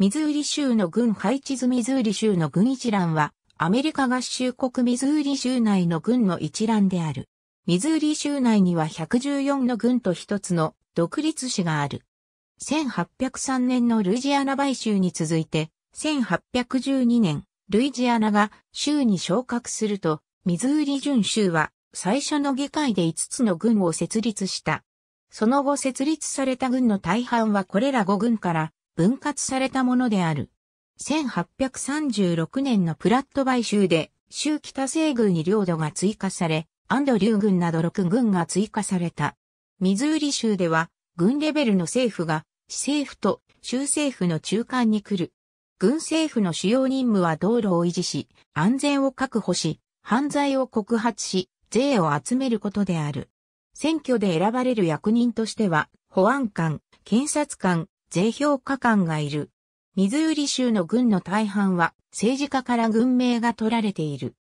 ミズーリ州の軍配置図ミズーリ州の軍一覧は、アメリカ合衆国ミズーリ州内の軍の一覧である。ミズーリ州内には114の軍と一つの独立市がある。1803年のルイジアナ買収に続いて、1812年、ルイジアナが州に昇格すると、ミズーリ準州は最初の議会で5つの軍を設立した。その後設立された軍の大半はこれら5軍から分割されたものである。1836年のプラット買収で、州北西軍に領土が追加され、アンドリュー軍など6軍が追加された。ミズーリ州では、軍レベルの政府が、市政府と州政府の中間に来る。軍政府の主要任務は道路を維持し、安全を確保し、犯罪を告発し、税を集めることである。選挙で選ばれる役人としては、保安官、検察官、税評価官がいる。ミズーリ州の軍の大半は政治家から軍名が取られている。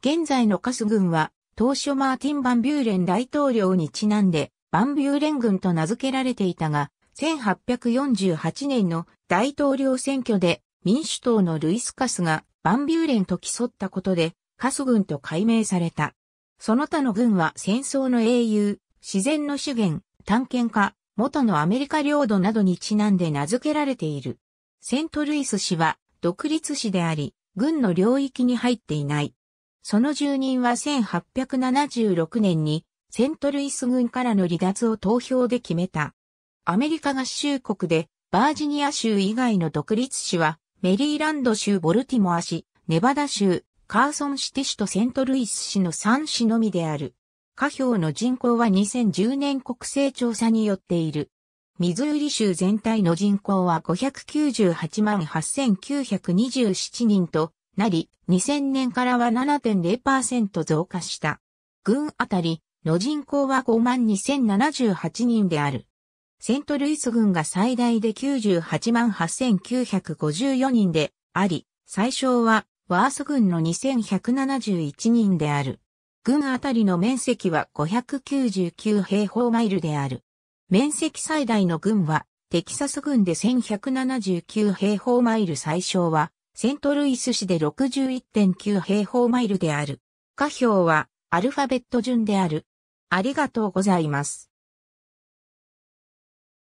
現在のカス軍は当初マーティン・バンビューレン大統領にちなんでバンビューレン軍と名付けられていたが、1848年の大統領選挙で民主党のルイス・カスがバンビューレンと競ったことでカス軍と改名された。その他の軍は戦争の英雄、自然の資源、探検家、元のアメリカ領土などにちなんで名付けられている。セントルイス市は独立市であり、軍の領域に入っていない。その住人は1876年にセントルイス軍からの離脱を投票で決めた。アメリカ合衆国でバージニア州以外の独立市はメリーランド州ボルティモア市、ネバダ州、カーソンシティ市とセントルイス市の3市のみである。下表の人口は2010年国勢調査によっている。ミズーリ州全体の人口は598万8927人となり、2000年からは7.0%増加した。軍あたりの人口は5万2078人である。セントルイス軍が最大で98万8954人であり、最小はワース軍の2171人である。郡あたりの面積は599平方マイルである。面積最大の郡は、テキサス郡で1179平方マイル最小は、セントルイス市で61.9平方マイルである。下表は、アルファベット順である。ありがとうございます。